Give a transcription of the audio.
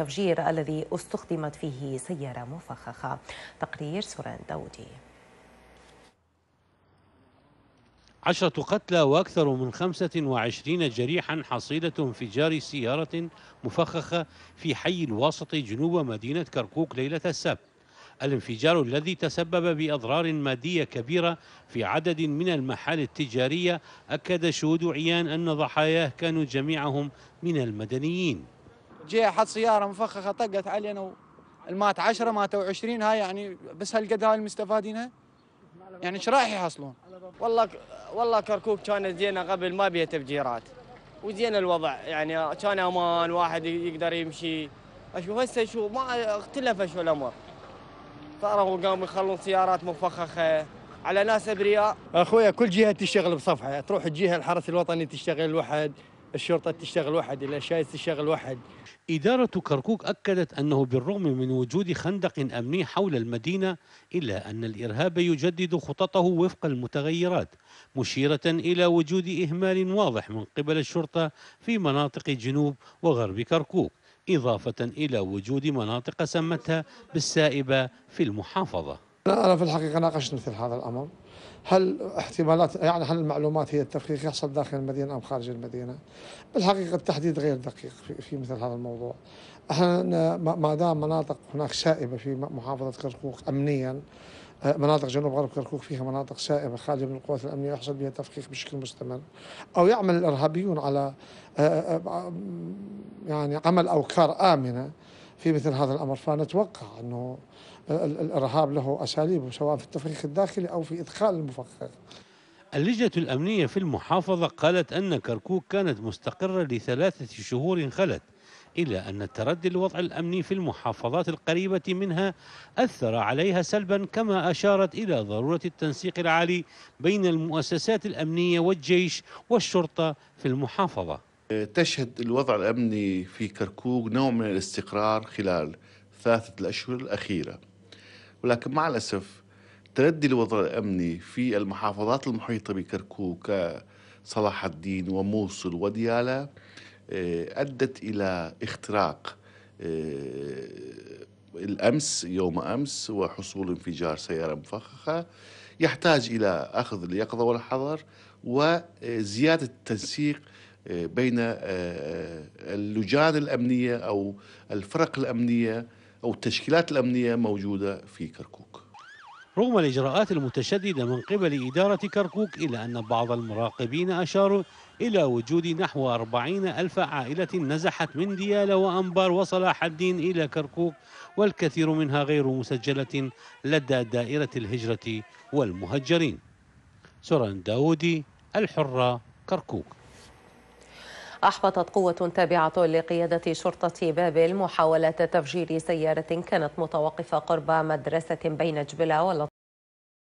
التفجير الذي استخدمت فيه سيارة مفخخة تقرير سوران داودي عشرة قتلى وأكثر من 25 جريحا حصيلة انفجار سيارة مفخخة في حي الواسط جنوب مدينة كركوك ليلة السبت الانفجار الذي تسبب بأضرار مادية كبيرة في عدد من المحال التجارية أكد شهود عيان أن ضحاياه كانوا جميعهم من المدنيين جي حط سياره مفخخه طقت علينا المات 10 ماتوا 20 هاي يعني بس هالقد هاي المستفادينها يعني ايش راح يحصلون؟ والله والله كركوك كانت زينه قبل ما بيها تفجيرات وزين الوضع يعني كان امان واحد يقدر يمشي اشوف هسه شو ما اختلف شو الامر صاروا قاموا يخلون سيارات مفخخه على ناس ابرياء اخويا كل جهه تشتغل بصفحه تروح الجهه الحرس الوطني تشتغل لوحد الشرطة تشتغل وحد الأشايس تشتغل وحد إدارة كركوك أكدت أنه بالرغم من وجود خندق أمني حول المدينة إلا أن الإرهاب يجدد خططه وفق المتغيرات مشيرة إلى وجود إهمال واضح من قبل الشرطة في مناطق جنوب وغرب كركوك إضافة إلى وجود مناطق سمتها بالسائبة في المحافظة لا أنا في الحقيقة ناقشت مثل هذا الأمر هل احتمالات يعني هل المعلومات هي التفكيك يحصل داخل المدينة أم خارج المدينة بالحقيقة التحديد غير دقيق في مثل هذا الموضوع احنا ما دام مناطق هناك سائبه في محافظة كركوك أمنيا آه، مناطق جنوب غرب كركوك فيها مناطق سائبه خالية من القوات الأمنية يحصل بها تفخيخ بشكل مستمر أو يعمل الإرهابيون على آه، آه، يعني عمل أوكار آمنة في مثل هذا الامر فنتوقع انه الارهاب له اساليبه سواء في التفريخ الداخلي او في ادخال المفخخ. اللجنة الأمنية في المحافظة قالت أن كركوك كانت مستقرة لثلاثة شهور خلت الا أن تردي الوضع الأمني في المحافظات القريبة منها أثر عليها سلبا كما أشارت إلى ضرورة التنسيق العالي بين المؤسسات الأمنية والجيش والشرطة في المحافظة تشهد الوضع الأمني في كركوك نوع من الاستقرار خلال ثلاثة الأشهر الأخيرة ولكن مع الأسف تردي الوضع الأمني في المحافظات المحيطة بكركوك صلاح الدين وموصل وديالا آه، أدت إلى اختراق آه، الأمس يوم أمس وحصول انفجار سيارة مفخخة يحتاج إلى أخذ اليقظة والحذر وزيادة التنسيق بين آه، آه، اللجان الامنيه او الفرق الامنيه او التشكيلات الامنيه موجوده في كركوك. رغم الاجراءات المتشدده من قبل اداره كركوك الا ان بعض المراقبين اشاروا الى وجود نحو 40 الف عائله نزحت من ديالى وانبار وصلاح الدين الى كركوك والكثير منها غير مسجله لدى دائره الهجره والمهجرين. سوران داودي الحره كركوك أحبطت قوة تابعة لقيادة شرطة بابل محاولة تفجير سيارة كانت متوقفة قرب مدرسة بين جبلة